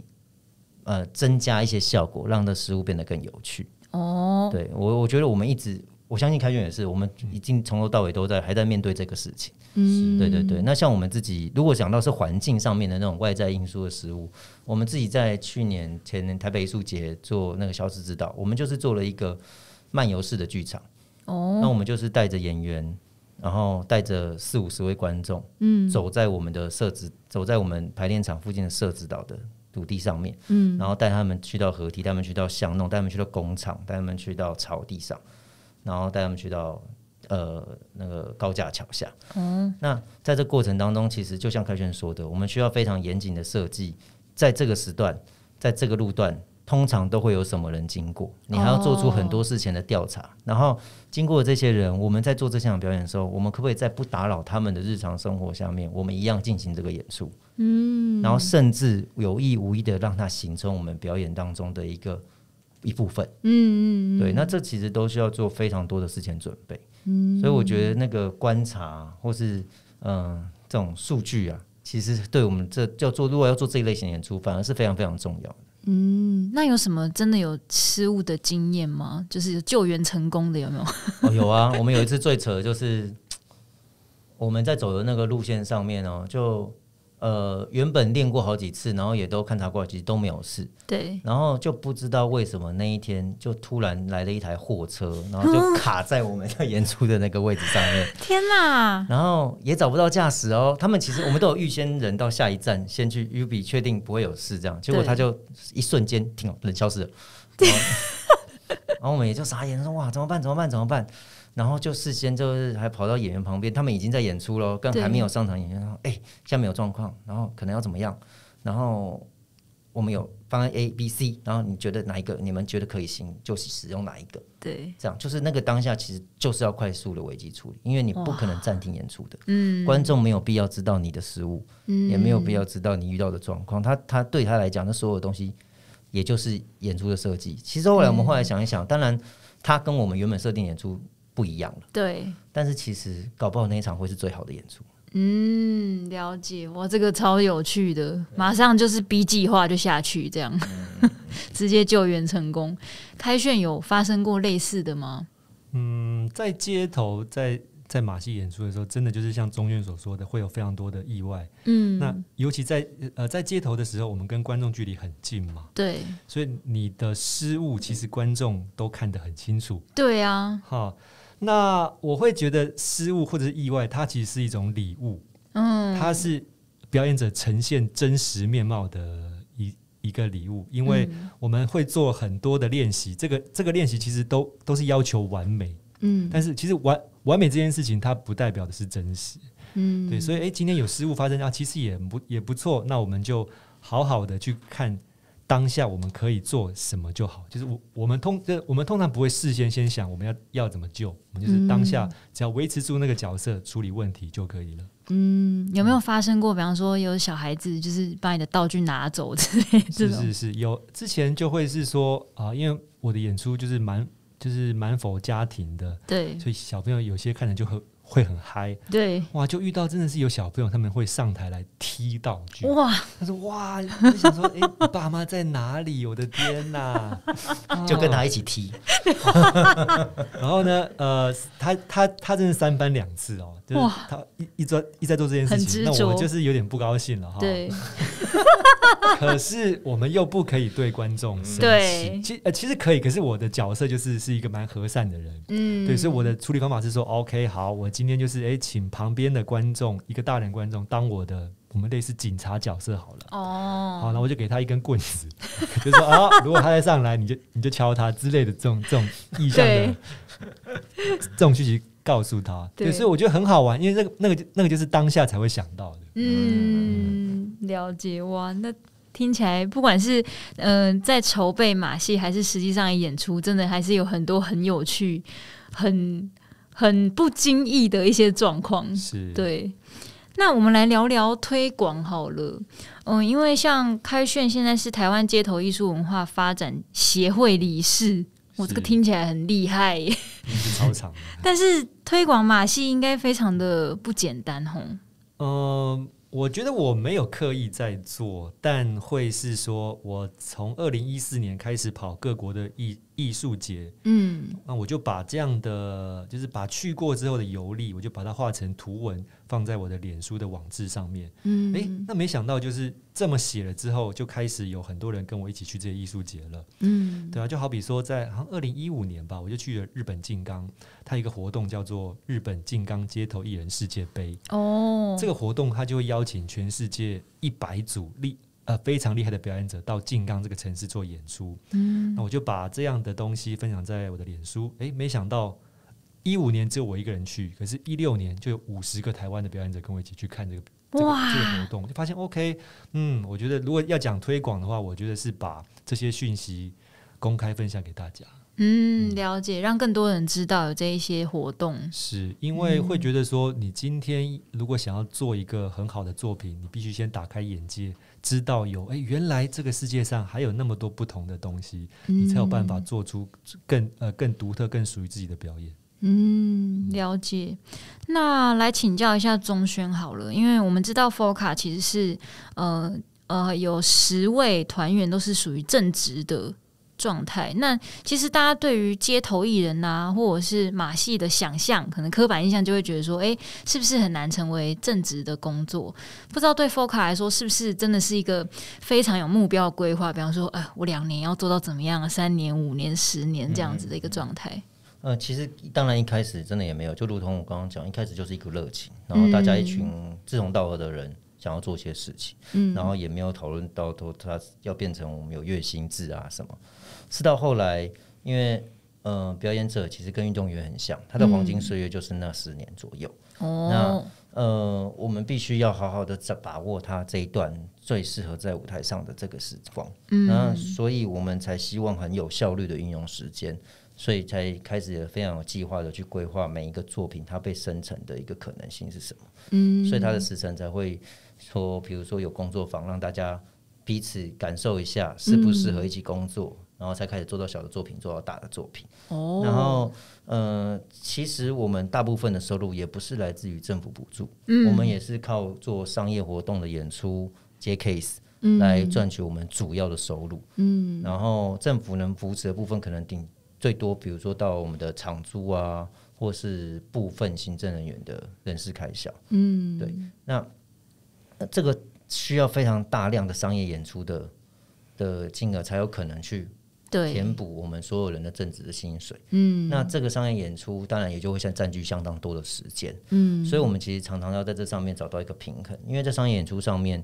呃增加一些效果，让那失误变得更有趣哦？对我，我觉得我们一直。我相信凯旋也是，我们已经从头到尾都在还在面对这个事情。嗯，对对对。那像我们自己，如果讲到是环境上面的那种外在因素的食物，我们自己在去年、前年台北艺术节做那个消失之岛，我们就是做了一个漫游式的剧场。哦，那我们就是带着演员，然后带着四五十位观众，嗯，走在我们的设置，走在我们排练场附近的设置岛的土地上面，嗯，然后带他们去到河堤，带他们去到巷弄，带他们去到工厂，带他们去到草地上。然后带他们去到呃那个高架桥下。嗯。那在这过程当中，其实就像凯旋说的，我们需要非常严谨的设计。在这个时段，在这个路段，通常都会有什么人经过？你还要做出很多事前的调查。然后经过这些人，我们在做这项表演的时候，我们可不可以在不打扰他们的日常生活下面，我们一样进行这个演出？嗯。然后甚至有意无意的让他形成我们表演当中的一个。一部分，嗯嗯，对，那这其实都需要做非常多的事前准备，嗯，所以我觉得那个观察或是嗯这种数据啊，其实对我们这叫做如果要做这一类型演出，反而是非常非常重要的。嗯，那有什么真的有失误的经验吗？就是救援成功的有没有？有啊，我们有一次最扯的就是我们在走的那个路线上面哦，就。呃，原本练过好几次，然后也都勘察过，其实都没有事。对，然后就不知道为什么那一天就突然来了一台货车，然后就卡在我们要演出的那个位置上面。天哪！然后也找不到驾驶哦。他们其实我们都有预先人到下一站先去 UBI 确定不会有事，这样结果他就一瞬间停，人消失了。然后我们也就傻眼，说哇，怎么办？怎么办？怎么办？然后就事先就是还跑到演员旁边，他们已经在演出喽，跟还没有上场演出。哎，下面有状况，然后可能要怎么样？然后我们有方案 A、B、C，然后你觉得哪一个？你们觉得可以行，就使用哪一个。对，这样就是那个当下其实就是要快速的危机处理，因为你不可能暂停演出的。嗯，观众没有必要知道你的失误，也没有必要知道你遇到的状况。他他对他来讲，那所有东西也就是演出的设计。其实后来我们后来想一想，当然他跟我们原本设定演出。不一样了，对。但是其实搞不好那一场会是最好的演出。嗯，了解。哇，这个超有趣的。马上就是 B 计划就下去，这样 直接救援成功。开炫有发生过类似的吗？嗯，在街头，在在马戏演出的时候，真的就是像中院所说的，会有非常多的意外。嗯，那尤其在呃在街头的时候，我们跟观众距离很近嘛。对。所以你的失误，其实观众都看得很清楚。对啊，哈。那我会觉得失误或者是意外，它其实是一种礼物。嗯，它是表演者呈现真实面貌的一一个礼物，因为我们会做很多的练习，这个这个练习其实都都是要求完美。嗯，但是其实完完美这件事情，它不代表的是真实。嗯，对，所以哎，今天有失误发生啊，其实也不也不错，那我们就好好的去看。当下我们可以做什么就好，就是我我们通这我们通常不会事先先想我们要要怎么救，就是当下只要维持住那个角色处理问题就可以了。嗯，有没有发生过，比方说有小孩子就是把你的道具拿走之类，是不是是有之前就会是说啊，因为我的演出就是蛮就是蛮否家庭的，对，所以小朋友有些看着就很。会很嗨，对，哇，就遇到真的是有小朋友，他们会上台来踢道具，哇，他说哇，就想说，哎，爸妈在哪里？我的天哪，就跟他一起踢，然后呢，呃，他他他真是三番两次哦。哇，他一一做一在做这件事情，那我就是有点不高兴了哈。对，可是我们又不可以对观众生气。其呃，其实可以，可是我的角色就是是一个蛮和善的人，嗯，对，所以我的处理方法是说，OK，好，我今天就是，哎，请旁边的观众，一个大人观众，当我的我们类似警察角色好了。哦，好，那我就给他一根棍子，就说啊，如果他再上来，你就你就敲他之类的这种这种意向的这种剧情。告诉他，对，所以我觉得很好玩，因为那个那个那个就是当下才会想到的。嗯，了解哇，那听起来不管是嗯在筹备马戏，还是实际上演出，真的还是有很多很有趣、很很不经意的一些状况。是，对。那我们来聊聊推广好了，嗯，因为像开炫现在是台湾街头艺术文化发展协会理事。我这个听起来很厉害，超长。但是推广马戏应该非常的不简单，吼。呃，我觉得我没有刻意在做，但会是说我从二零一四年开始跑各国的艺。艺术节，嗯，那我就把这样的，就是把去过之后的游历，我就把它画成图文，放在我的脸书的网志上面，嗯，诶，那没想到就是这么写了之后，就开始有很多人跟我一起去这些艺术节了，嗯，对啊，就好比说在好像二零一五年吧，我就去了日本静冈，它一个活动叫做日本静冈街头艺人世界杯，哦，这个活动它就会邀请全世界一百组立呃，非常厉害的表演者到静江这个城市做演出，嗯，那我就把这样的东西分享在我的脸书。哎，没想到一五年只有我一个人去，可是一六年就有五十个台湾的表演者跟我一起去看这个这个活动，就发现 OK，嗯，我觉得如果要讲推广的话，我觉得是把这些讯息公开分享给大家。嗯，了解，让更多人知道有这一些活动，是因为会觉得说，你今天如果想要做一个很好的作品，你必须先打开眼界，知道有，哎，原来这个世界上还有那么多不同的东西，你才有办法做出更呃更独特、更属于自己的表演。嗯，了解。那来请教一下钟轩好了，因为我们知道佛卡其实是，呃呃，有十位团员都是属于正职的。状态那其实大家对于街头艺人啊，或者是马戏的想象，可能刻板印象就会觉得说，哎，是不是很难成为正职的工作？不知道对 Foka 来说，是不是真的是一个非常有目标规划？比方说，哎，我两年要做到怎么样？三年、五年、十年这样子的一个状态？呃，其实当然一开始真的也没有，就如同我刚刚讲，一开始就是一股热情，然后大家一群志同道合的人想要做些事情，嗯，然后也没有讨论到说他要变成我们有月薪制啊什么。是到后来，因为嗯，表演者其实跟运动员很像，他的黄金岁月就是那十年左右。哦，那呃，我们必须要好好的在把握他这一段最适合在舞台上的这个时光。嗯，那所以我们才希望很有效率的运用时间，所以才开始非常有计划的去规划每一个作品它被生成的一个可能性是什么。嗯，所以它的时辰才会说，比如说有工作坊让大家彼此感受一下适不适合一起工作。然后才开始做到小的作品，做到大的作品。哦。然后，呃，其实我们大部分的收入也不是来自于政府补助，嗯，我们也是靠做商业活动的演出接 case，来赚取我们主要的收入，嗯。然后政府能扶持的部分可能顶最多，比如说到我们的场租啊，或是部分行政人员的人事开销，嗯，对。那那这个需要非常大量的商业演出的的金额才有可能去。填补我们所有人的正职的薪水，嗯，那这个商业演出当然也就会占占据相当多的时间，嗯，所以我们其实常常要在这上面找到一个平衡，因为在商业演出上面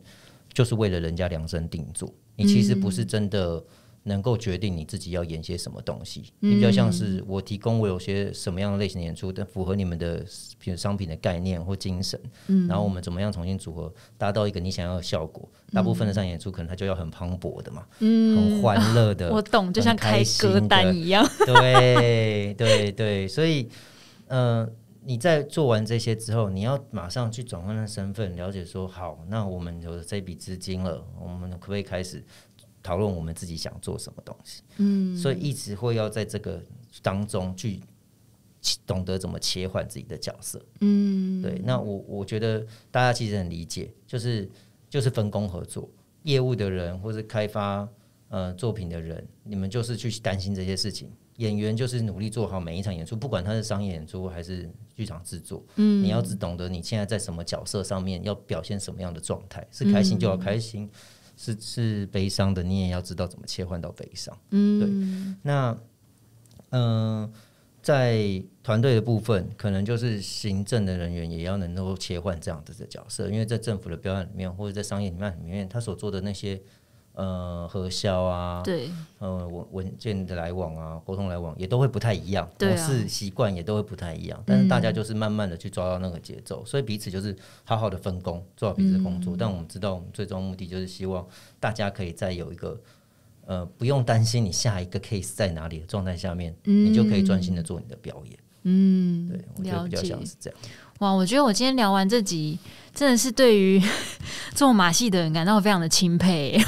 就是为了人家量身定做，你其实不是真的。能够决定你自己要演些什么东西，比较像是我提供我有些什么样的类型的演出，但符合你们的比如商品的概念或精神，然后我们怎么样重新组合，达到一个你想要的效果。大部分的上演出可能它就要很磅礴的嘛，很欢乐的。我懂，就像开歌单一样。对对对，所以，呃，你在做完这些之后，你要马上去转换身份，了解说好，那我们有这笔资金了，我们可不可以开始？讨论我们自己想做什么东西，嗯，所以一直会要在这个当中去懂得怎么切换自己的角色，嗯，对。那我我觉得大家其实很理解，就是就是分工合作，业务的人或是开发呃作品的人，你们就是去担心这些事情；演员就是努力做好每一场演出，不管他是商业演出还是剧场制作，嗯，你要只懂得你现在在什么角色上面要表现什么样的状态，是开心就要开心。是是悲伤的，你也要知道怎么切换到悲伤。嗯，对。那，嗯，在团队的部分，可能就是行政的人员也要能够切换这样子的角色，因为在政府的标案里面，或者在商业里面里面，他所做的那些。呃，核销啊，对，呃文文件的来往啊，沟通来往也都会不太一样，模式习惯也都会不太一样，但是大家就是慢慢的去抓到那个节奏，所以彼此就是好好的分工，做好彼此的工作，但我们知道我们最终目的就是希望大家可以在有一个呃不用担心你下一个 case 在哪里的状态下面，你就可以专心的做你的表演，嗯，对，我觉得比较像是这样，哇，我觉得我今天聊完这集。真的是对于 做马戏的人感到非常的钦佩，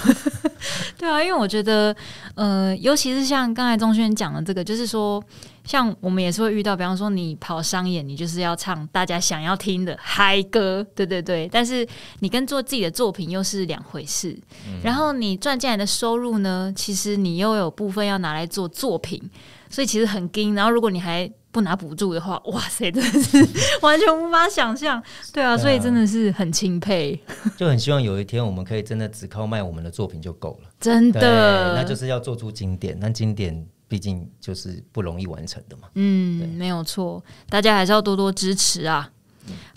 对啊，因为我觉得，呃，尤其是像刚才钟轩讲的这个，就是说，像我们也是会遇到，比方说你跑商演，你就是要唱大家想要听的嗨歌，对对对，但是你跟做自己的作品又是两回事，然后你赚进来的收入呢，其实你又有部分要拿来做作品。所以其实很金，然后如果你还不拿补助的话，哇塞，真的是完全无法想象。对啊，所以真的是很钦佩，就很希望有一天我们可以真的只靠卖我们的作品就够了。真的，那就是要做出经典。那经典毕竟就是不容易完成的嘛。嗯，没有错，大家还是要多多支持啊。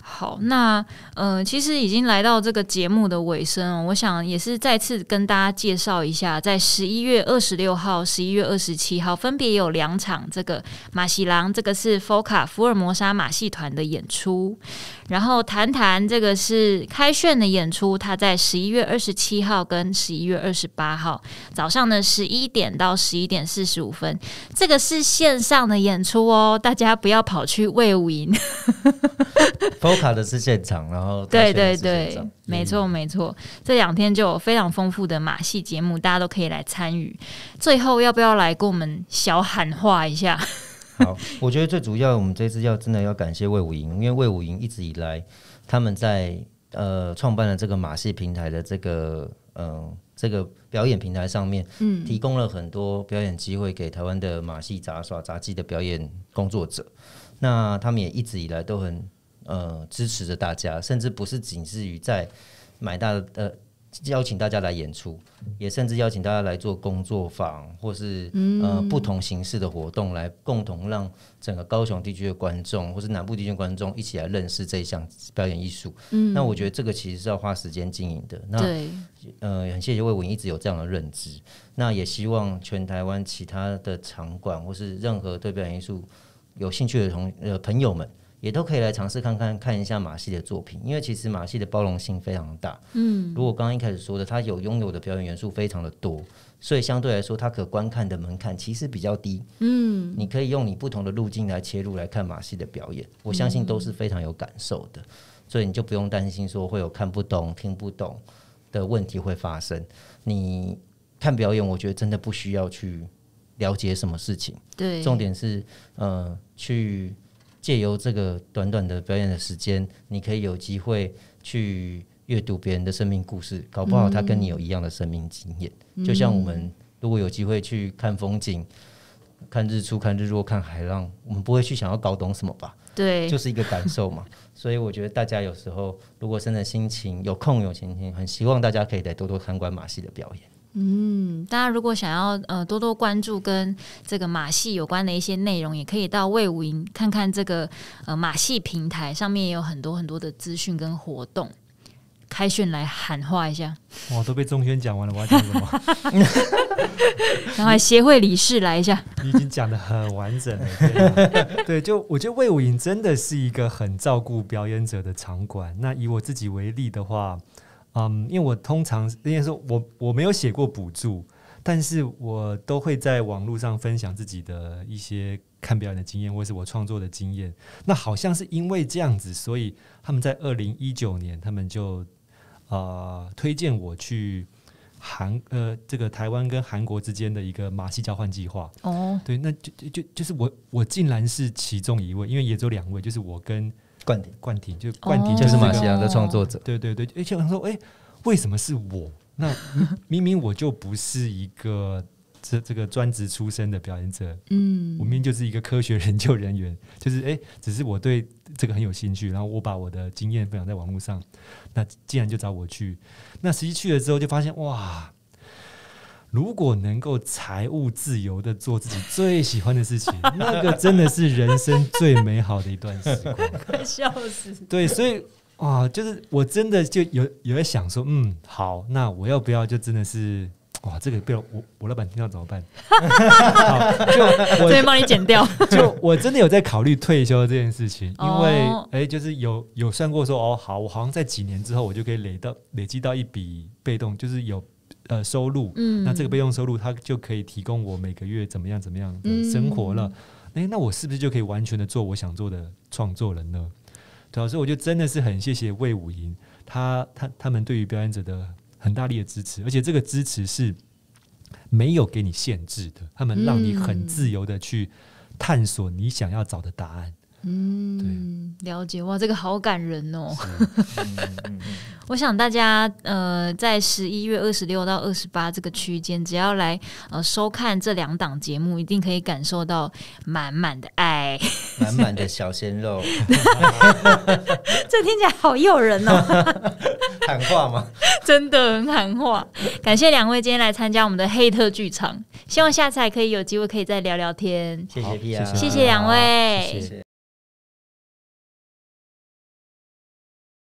好，那呃，其实已经来到这个节目的尾声，我想也是再次跟大家介绍一下，在十一月二十六号、十一月二十七号，分别有两场这个马戏郎，这个是佛卡福尔摩沙马戏团的演出，然后谈谈这个是开炫的演出，它在十一月二十七号跟十一月二十八号早上呢十一点到十一点四十五分，这个是线上的演出哦，大家不要跑去魏武营。卡的是现场，然后对对对，没错没错。这两天就有非常丰富的马戏节目，大家都可以来参与。最后要不要来跟我们小喊话一下？好，我觉得最主要我们这次要真的要感谢魏武营，因为魏武营一直以来他们在呃创办了这个马戏平台的这个嗯这个表演平台上面，嗯，提供了很多表演机会给台湾的马戏杂耍杂技的表演工作者。那他们也一直以来都很。呃，支持着大家，甚至不是仅止于在买大呃邀请大家来演出，也甚至邀请大家来做工作坊，或是呃不同形式的活动，来共同让整个高雄地区的观众或是南部地区观众一起来认识这一项表演艺术。嗯，那我觉得这个其实是要花时间经营的。那呃，很谢谢魏文一直有这样的认知。那也希望全台湾其他的场馆或是任何对表演艺术有兴趣的同呃朋友们。也都可以来尝试看看看一下马戏的作品，因为其实马戏的包容性非常大。嗯，如果刚刚一开始说的，它有拥有的表演元素非常的多，所以相对来说，它可观看的门槛其实比较低。嗯，你可以用你不同的路径来切入来看马戏的表演，我相信都是非常有感受的，所以你就不用担心说会有看不懂、听不懂的问题会发生。你看表演，我觉得真的不需要去了解什么事情，对，重点是呃去。借由这个短短的表演的时间，你可以有机会去阅读别人的生命故事，搞不好他跟你有一样的生命经验。就像我们如果有机会去看风景、看日出、看日落、看海浪，我们不会去想要搞懂什么吧？对，就是一个感受嘛。所以我觉得大家有时候如果真的心情有空有心情，很希望大家可以来多多参观马戏的表演。嗯，大家如果想要呃多多关注跟这个马戏有关的一些内容，也可以到魏武营看看这个呃马戏平台上面也有很多很多的资讯跟活动。开训来喊话一下，哇，都被钟轩讲完了，我还讲什么？然后协会理事来一下，你已经讲的很完整了。对，就我觉得魏武营真的是一个很照顾表演者的场馆。那以我自己为例的话。嗯，因为我通常，因该说我我没有写过补助，但是我都会在网络上分享自己的一些看表演的经验，或是我创作的经验。那好像是因为这样子，所以他们在二零一九年，他们就啊推荐我去韩呃这个台湾跟韩国之间的一个马戏交换计划。哦，对，那就就就是我我竟然是其中一位，因为也只有两位，就是我跟。冠廷，冠廷，就冠廷，就是马西亚的创作者。对对对，而且他说：“哎，为什么是我？那 明明我就不是一个这这个专职出身的表演者，嗯，我明明就是一个科学研究人员，就是哎，只是我对这个很有兴趣，然后我把我的经验分享在网络上。那既然就找我去，那实际去了之后，就发现哇。”如果能够财务自由的做自己最喜欢的事情，那个真的是人生最美好的一段时光。快笑死！对，所以啊，就是我真的就有有在想说，嗯，好，那我要不要就真的是哇，这个被我我老板听到怎么办？好就我帮你剪掉。就我真的有在考虑退休这件事情，因为哎，就是有有算过说，哦，好，我好像在几年之后，我就可以累到累积到一笔被动，就是有。呃，收入，那这个备用收入，它就可以提供我每个月怎么样怎么样的生活了。哎，那我是不是就可以完全的做我想做的创作人呢？陈老师，我就真的是很谢谢魏武营，他他他们对于表演者的很大力的支持，而且这个支持是没有给你限制的，他们让你很自由的去探索你想要找的答案。嗯，了解哇，这个好感人哦。我想大家呃，在十一月二十六到二十八这个区间，只要来呃收看这两档节目，一定可以感受到满满的爱，满满的小鲜肉。这听起来好诱人哦！喊话吗？真的很喊话！感谢两位今天来参加我们的黑特剧场，希望下次还可以有机会可以再聊聊天。谢谢 p 谢谢两位，谢谢。